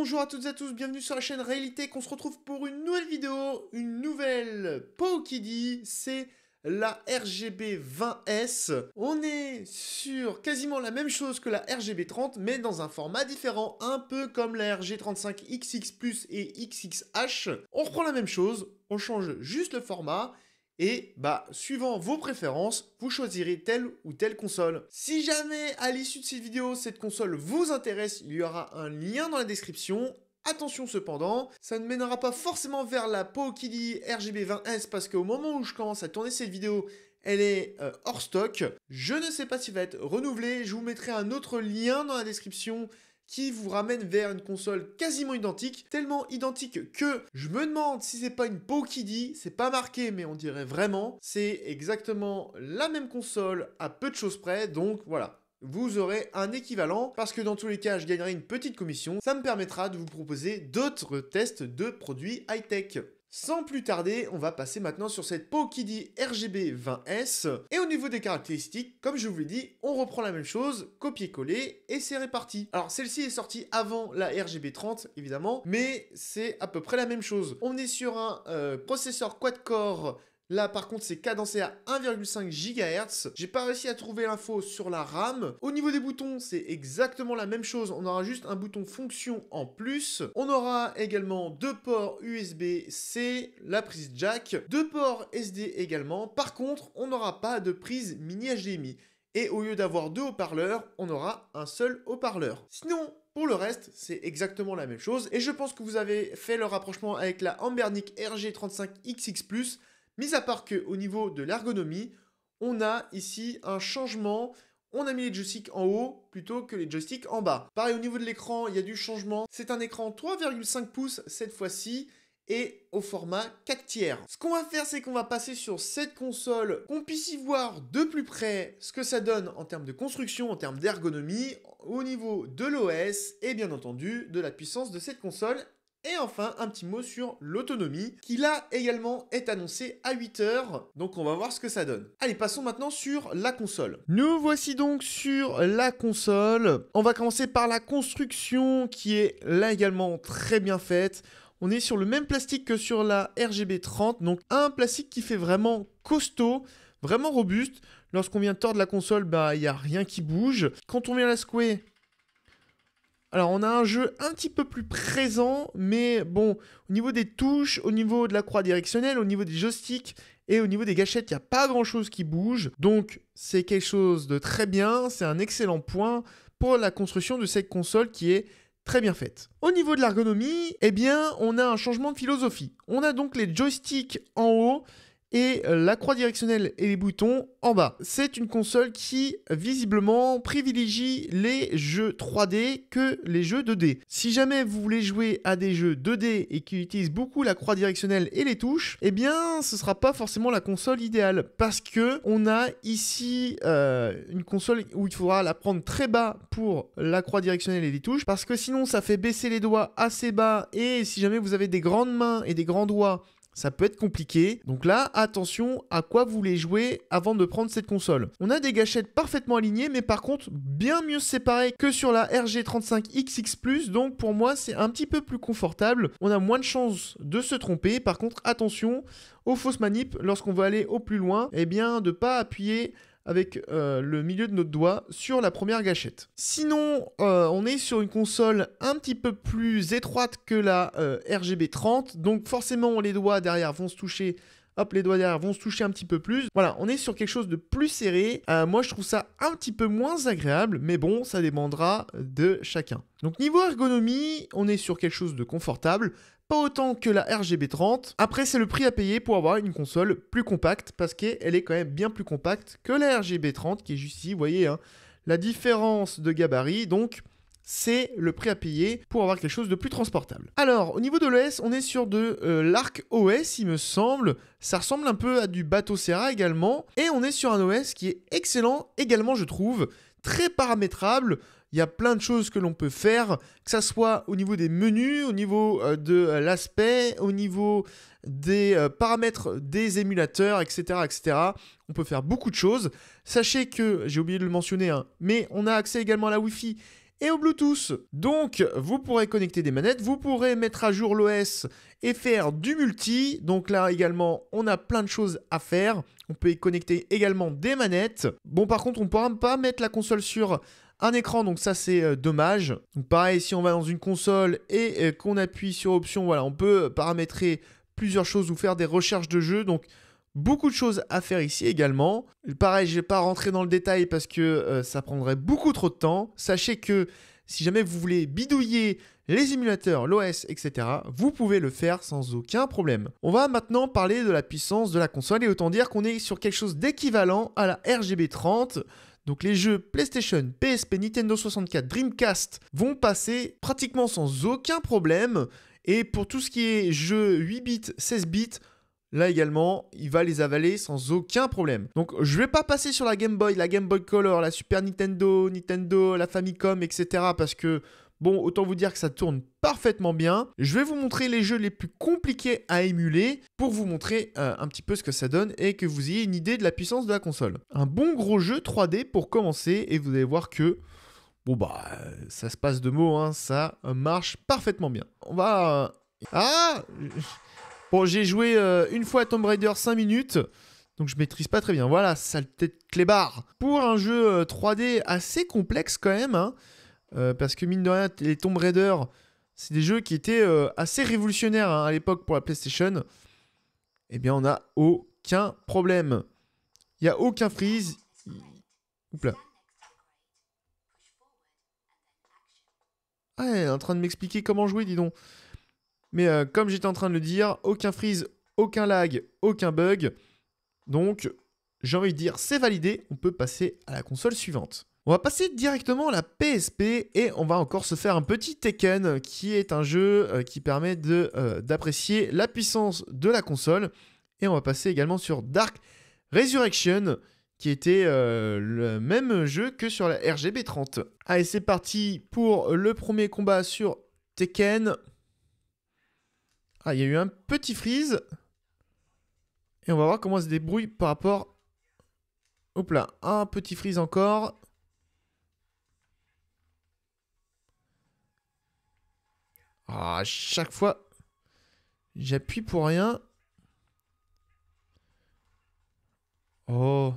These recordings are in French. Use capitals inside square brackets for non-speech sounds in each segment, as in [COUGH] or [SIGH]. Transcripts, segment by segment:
Bonjour à toutes et à tous, bienvenue sur la chaîne Réalité, qu'on se retrouve pour une nouvelle vidéo, une nouvelle peau c'est la RGB 20S. On est sur quasiment la même chose que la RGB 30, mais dans un format différent, un peu comme la RG 35 XX+, et XXH. On reprend la même chose, on change juste le format, et bah, suivant vos préférences, vous choisirez telle ou telle console. Si jamais à l'issue de cette vidéo, cette console vous intéresse, il y aura un lien dans la description. Attention cependant, ça ne mènera pas forcément vers la Pokidi RGB 20S parce qu'au moment où je commence à tourner cette vidéo, elle est euh, hors stock. Je ne sais pas si elle va être renouvelée, je vous mettrai un autre lien dans la description qui vous ramène vers une console quasiment identique, tellement identique que je me demande si c'est pas une peau qui c'est pas marqué mais on dirait vraiment, c'est exactement la même console à peu de choses près, donc voilà, vous aurez un équivalent parce que dans tous les cas je gagnerai une petite commission, ça me permettra de vous proposer d'autres tests de produits high-tech. Sans plus tarder, on va passer maintenant sur cette peau qui dit RGB 20S. Et au niveau des caractéristiques, comme je vous l'ai dit, on reprend la même chose, copier-coller et c'est réparti. Alors celle-ci est sortie avant la RGB 30 évidemment, mais c'est à peu près la même chose. On est sur un euh, processeur quad-core Là, par contre, c'est cadencé à 1,5 GHz. J'ai pas réussi à trouver l'info sur la RAM. Au niveau des boutons, c'est exactement la même chose. On aura juste un bouton fonction en plus. On aura également deux ports USB-C, la prise jack, deux ports SD également. Par contre, on n'aura pas de prise mini HDMI. Et au lieu d'avoir deux haut-parleurs, on aura un seul haut-parleur. Sinon, pour le reste, c'est exactement la même chose. Et je pense que vous avez fait le rapprochement avec la Ambernic RG35XX+, Mis à part qu'au niveau de l'ergonomie, on a ici un changement. On a mis les joysticks en haut plutôt que les joysticks en bas. Pareil au niveau de l'écran, il y a du changement. C'est un écran 3,5 pouces cette fois-ci et au format 4 tiers. Ce qu'on va faire, c'est qu'on va passer sur cette console, qu'on puisse y voir de plus près ce que ça donne en termes de construction, en termes d'ergonomie, au niveau de l'OS et bien entendu de la puissance de cette console et enfin, un petit mot sur l'autonomie, qui là également est annoncé à 8h, donc on va voir ce que ça donne. Allez, passons maintenant sur la console. Nous voici donc sur la console. On va commencer par la construction, qui est là également très bien faite. On est sur le même plastique que sur la RGB 30, donc un plastique qui fait vraiment costaud, vraiment robuste. Lorsqu'on vient tordre la console, bah il n'y a rien qui bouge. Quand on vient la secouer, alors on a un jeu un petit peu plus présent, mais bon, au niveau des touches, au niveau de la croix directionnelle, au niveau des joysticks et au niveau des gâchettes, il n'y a pas grand-chose qui bouge. Donc c'est quelque chose de très bien, c'est un excellent point pour la construction de cette console qui est très bien faite. Au niveau de l'ergonomie, eh bien on a un changement de philosophie. On a donc les joysticks en haut et euh, la croix directionnelle et les boutons en bas. C'est une console qui visiblement privilégie les jeux 3D que les jeux 2D. Si jamais vous voulez jouer à des jeux 2D et qui utilisent beaucoup la croix directionnelle et les touches, eh bien ce sera pas forcément la console idéale parce que on a ici euh, une console où il faudra la prendre très bas pour la croix directionnelle et les touches parce que sinon ça fait baisser les doigts assez bas et si jamais vous avez des grandes mains et des grands doigts ça peut être compliqué. Donc là, attention à quoi vous voulez jouer avant de prendre cette console. On a des gâchettes parfaitement alignées, mais par contre, bien mieux séparées que sur la RG35XX+, donc pour moi, c'est un petit peu plus confortable. On a moins de chances de se tromper. Par contre, attention aux fausses manips lorsqu'on veut aller au plus loin, eh bien de pas appuyer avec euh, le milieu de notre doigt sur la première gâchette. Sinon, euh, on est sur une console un petit peu plus étroite que la euh, RGB 30, donc forcément les doigts derrière vont se toucher hop, les doigts derrière vont se toucher un petit peu plus. Voilà, on est sur quelque chose de plus serré. moi, je trouve ça un petit peu moins agréable, mais bon, ça dépendra de chacun. Donc, niveau ergonomie, on est sur quelque chose de confortable, pas autant que la RGB30. Après, c'est le prix à payer pour avoir une console plus compacte, parce qu'elle est quand même bien plus compacte que la RGB30, qui est juste ici, vous voyez, hein. la différence de gabarit, donc c'est le prix à payer pour avoir quelque chose de plus transportable. Alors, au niveau de l'OS, on est sur de euh, l'Arc OS, il me semble. Ça ressemble un peu à du Bateau Serra également. Et on est sur un OS qui est excellent également, je trouve très paramétrable. Il y a plein de choses que l'on peut faire, que ce soit au niveau des menus, au niveau euh, de euh, l'aspect, au niveau des euh, paramètres des émulateurs, etc., etc. On peut faire beaucoup de choses. Sachez que, j'ai oublié de le mentionner, hein, mais on a accès également à la Wi-Fi et au Bluetooth. Donc, vous pourrez connecter des manettes, vous pourrez mettre à jour l'OS et faire du multi. Donc là également, on a plein de choses à faire. On peut y connecter également des manettes. Bon, par contre, on ne pourra pas mettre la console sur un écran, donc ça c'est euh, dommage. Donc pareil, si on va dans une console et euh, qu'on appuie sur option, voilà, on peut paramétrer plusieurs choses ou faire des recherches de jeux. Donc Beaucoup de choses à faire ici également. Pareil, je ne vais pas rentrer dans le détail parce que euh, ça prendrait beaucoup trop de temps. Sachez que si jamais vous voulez bidouiller les émulateurs, l'OS, etc., vous pouvez le faire sans aucun problème. On va maintenant parler de la puissance de la console et autant dire qu'on est sur quelque chose d'équivalent à la RGB30. Donc les jeux PlayStation, PSP, Nintendo 64, Dreamcast vont passer pratiquement sans aucun problème. Et pour tout ce qui est jeux 8 bits, 16 bits, Là également, il va les avaler sans aucun problème. Donc je vais pas passer sur la Game Boy, la Game Boy Color, la Super Nintendo, Nintendo, la Famicom, etc. Parce que bon, autant vous dire que ça tourne parfaitement bien. Je vais vous montrer les jeux les plus compliqués à émuler pour vous montrer euh, un petit peu ce que ça donne et que vous ayez une idée de la puissance de la console. Un bon gros jeu 3D pour commencer et vous allez voir que bon bah ça se passe de mots, hein, ça marche parfaitement bien. On va... Euh, ah Bon, j'ai joué euh, une fois à Tomb Raider 5 minutes, donc je maîtrise pas très bien. Voilà, saleté de clébard. Pour un jeu 3D euh, assez complexe quand même, hein, euh, parce que mine de rien, les Tomb Raider, c'est des jeux qui étaient assez révolutionnaires hein, à l'époque pour la PlayStation. Eh bien, on a aucun problème. Il n'y a aucun freeze. Oups là. Ah, elle est en train de m'expliquer comment jouer, dis donc. Mais euh, comme j'étais en train de le dire, aucun freeze, aucun lag, aucun bug. Donc, j'ai envie de dire, c'est validé, on peut passer à la console suivante. On va passer directement à la PSP et on va encore se faire un petit Tekken qui est un jeu euh, qui permet euh, d'apprécier la puissance de la console. Et on va passer également sur Dark Resurrection qui était le même jeu que sur la RGB 30. Allez, c'est parti pour le premier combat sur Tekken. Ah, il y a eu un petit freeze. Et on va voir comment se débrouille par rapport... Hop là, un petit freeze encore. Ah, chaque fois, j'appuie pour rien. Oh.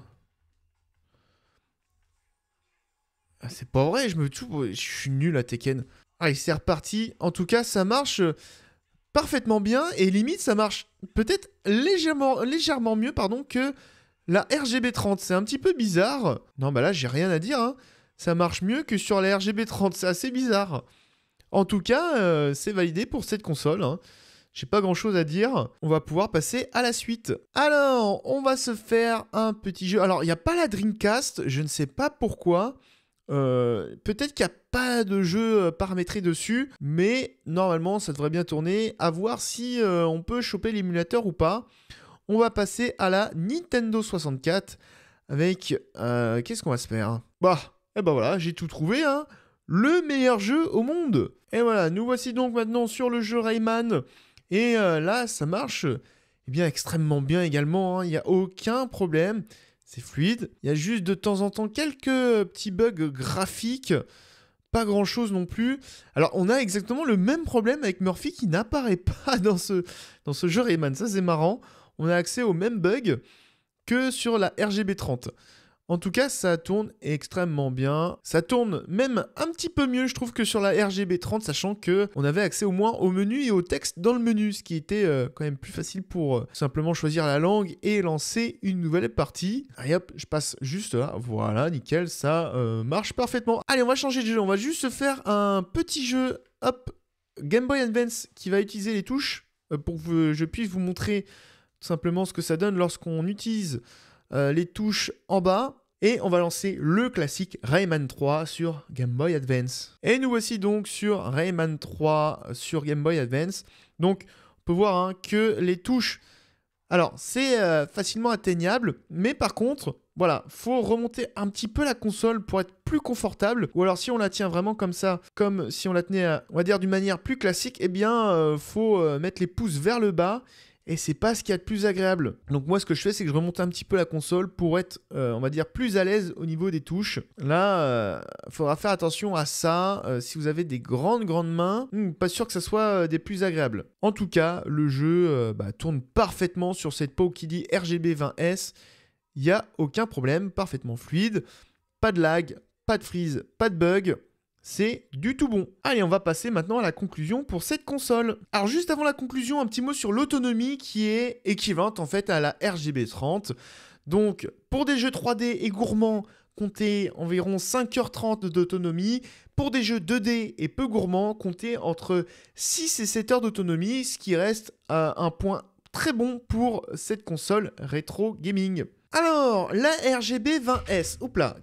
Ah, c'est pas vrai, je me tout, je suis nul à Tekken. Ah, il s'est reparti. En tout cas, ça marche parfaitement bien et limite ça marche peut-être légèrement, légèrement mieux pardon que la RGB 30. C'est un petit peu bizarre. Non bah là j'ai rien à dire. Hein. Ça marche mieux que sur la RGB 30. C'est assez bizarre. En tout cas euh, c'est validé pour cette console. Hein. J'ai pas grand chose à dire. On va pouvoir passer à la suite. Alors on va se faire un petit jeu. Alors il n'y a pas la Dreamcast. Je ne sais pas pourquoi. Euh, peut-être qu'il n'y a pas de jeu euh, paramétré dessus, mais normalement ça devrait bien tourner. À voir si euh, on peut choper l'émulateur ou pas. On va passer à la Nintendo 64 avec qu'est-ce qu'on va se faire Bah, et eh ben voilà, j'ai tout trouvé, hein. Le meilleur jeu au monde. Et voilà, nous voici donc maintenant sur le jeu Rayman. Et là, ça marche eh bien extrêmement bien également. Hein. Il n'y a aucun problème c'est fluide. Il y a juste de temps en temps quelques euh, petits bugs graphiques, pas grand chose non plus. Alors on a exactement le même problème avec Murphy qui n'apparaît [LAUGHS] pas dans ce, dans ce jeu Rayman, ça c'est marrant. On a accès au même bug que sur la RGB 30. En tout cas, ça tourne extrêmement bien. Ça tourne même un petit peu mieux, je trouve, que sur la RGB 30, sachant que on avait accès au moins au menu et au texte dans le menu, ce qui était euh, quand même plus facile pour euh, simplement choisir la langue et lancer une nouvelle partie. Allez hop, je passe juste là. Voilà, nickel, ça euh, marche parfaitement. Allez, on va changer de jeu. On va juste faire un petit jeu. Hop, Game Boy Advance qui va utiliser les touches pour que je puisse vous montrer tout simplement ce que ça donne lorsqu'on utilise les touches en bas et on va lancer le classique Rayman 3 sur Game Boy Advance. Et nous voici donc sur Rayman 3 sur Game Boy Advance. Donc on peut voir hein, que les touches... Alors c'est euh, facilement atteignable, mais par contre, voilà, faut remonter un petit peu la console pour être plus confortable. Ou alors si on la tient vraiment comme ça, comme si on la tenait, euh, on va dire d'une manière plus classique, eh bien, il euh, faut mettre les pouces vers le bas et c'est pas ce qu'il y a de plus agréable. Donc moi ce que je fais c'est que je remonte un petit peu la console pour être euh, on va dire plus à l'aise au niveau des touches. Là il euh, faudra faire attention à ça euh, si vous avez des grandes grandes mains, hmm, pas sûr que ça soit des plus agréables. En tout cas, le jeu bah, tourne parfaitement sur cette peau qui dit RGB 20S. Il n'y a aucun problème, parfaitement fluide, pas de lag, pas de freeze, pas de bug. C'est du tout bon. Allez, on va passer maintenant à la conclusion pour cette console. Alors juste avant la conclusion, un petit mot sur l'autonomie qui est équivalente en fait à la RGB 30. Donc pour des jeux 3D et gourmands, comptez environ 5h30 d'autonomie. Pour des jeux 2D et peu gourmands, comptez entre 6 et 7 heures d'autonomie, ce qui reste euh, un point très bon pour cette console rétro gaming. Alors, la RGB 20S,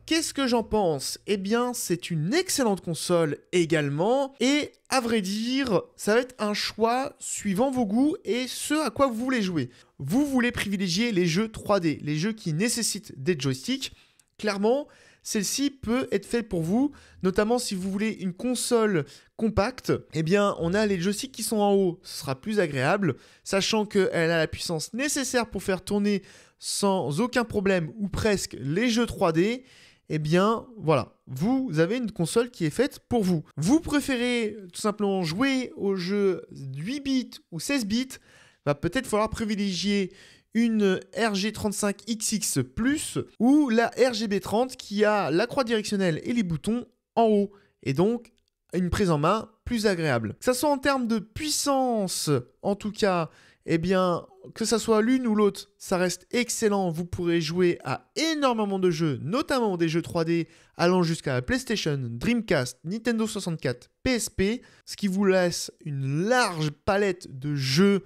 qu'est-ce que j'en pense Eh bien, c'est une excellente console également, et à vrai dire, ça va être un choix suivant vos goûts et ce à quoi vous voulez jouer. Vous voulez privilégier les jeux 3D, les jeux qui nécessitent des joysticks, clairement, celle-ci peut être faite pour vous, notamment si vous voulez une console compacte, eh bien on a les joysticks qui sont en haut, ce sera plus agréable, sachant qu'elle a la puissance nécessaire pour faire tourner sans aucun problème ou presque les jeux 3D, eh bien voilà, vous avez une console qui est faite pour vous. Vous préférez tout simplement jouer aux jeux 8 bits ou 16 bits, va peut-être falloir privilégier une RG35XX Plus ou la RGB30 qui a la croix directionnelle et les boutons en haut et donc une prise en main plus agréable. Que ça soit en termes de puissance, en tout cas, eh bien, que ça soit l'une ou l'autre, ça reste excellent. Vous pourrez jouer à énormément de jeux, notamment des jeux 3D allant jusqu'à PlayStation, Dreamcast, Nintendo 64, PSP, ce qui vous laisse une large palette de jeux.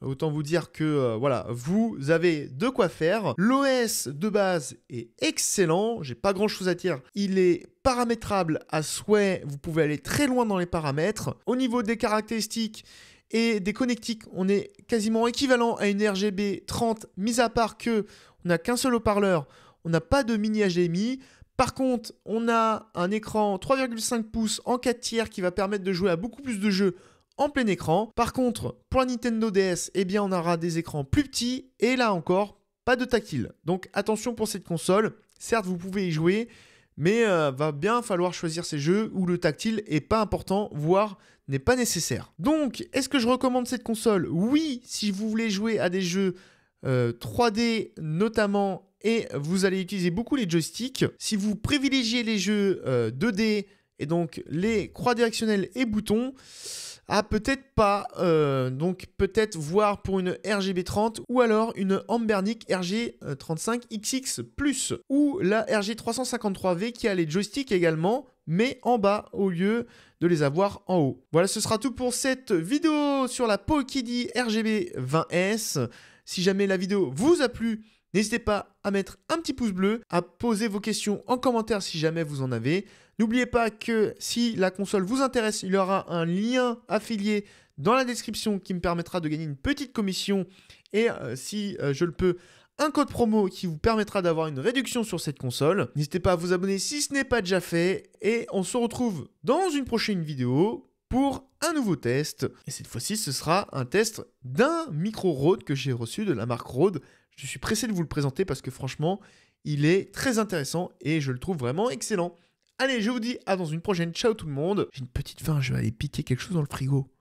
Autant vous dire que euh, voilà, vous avez de quoi faire. L'OS de base est excellent, j'ai pas grand chose à dire. Il est paramétrable à souhait, vous pouvez aller très loin dans les paramètres. Au niveau des caractéristiques, et des connectiques. On est quasiment équivalent à une RGB 30, mis à part que on n'a qu'un seul haut-parleur, on n'a pas de mini HDMI. Par contre, on a un écran 3,5 pouces en 4 tiers qui va permettre de jouer à beaucoup plus de jeux en plein écran. Par contre, pour la Nintendo DS, eh bien, on aura des écrans plus petits et là encore, pas de tactile. Donc attention pour cette console. Certes, vous pouvez y jouer, mais euh, va bien falloir choisir ces jeux où le tactile est pas important, voire n'est pas nécessaire. Donc, est-ce que je recommande cette console Oui, si vous voulez jouer à des jeux 3D euh, notamment, et vous allez utiliser beaucoup les joysticks. Si vous privilégiez les jeux 2D, euh, et donc les croix directionnelles et boutons, à peut-être pas, euh, donc peut-être voir pour une RGB30 ou alors une Ambernic RG35XX+, ou la RG353V qui a les joysticks également, mais en bas au lieu de les avoir en haut. Voilà, ce sera tout pour cette vidéo sur la Pokidi RGB 20S. Si jamais la vidéo vous a plu, n'hésitez pas à mettre un petit pouce bleu, à poser vos questions en commentaire si jamais vous en avez. N'oubliez pas que si la console vous intéresse, il y aura un lien affilié dans la description qui me permettra de gagner une petite commission et euh, si euh, je le peux, un code promo qui vous permettra d'avoir une réduction sur cette console. N'hésitez pas à vous abonner si ce n'est pas déjà fait et on se retrouve dans une prochaine vidéo pour un nouveau test. Et cette fois-ci, ce sera un test d'un micro Rode que j'ai reçu de la marque Rode je suis pressé de vous le présenter parce que franchement, il est très intéressant et je le trouve vraiment excellent. Allez, je vous dis à dans une prochaine. Ciao tout le monde. J'ai une petite faim, je vais aller piquer quelque chose dans le frigo.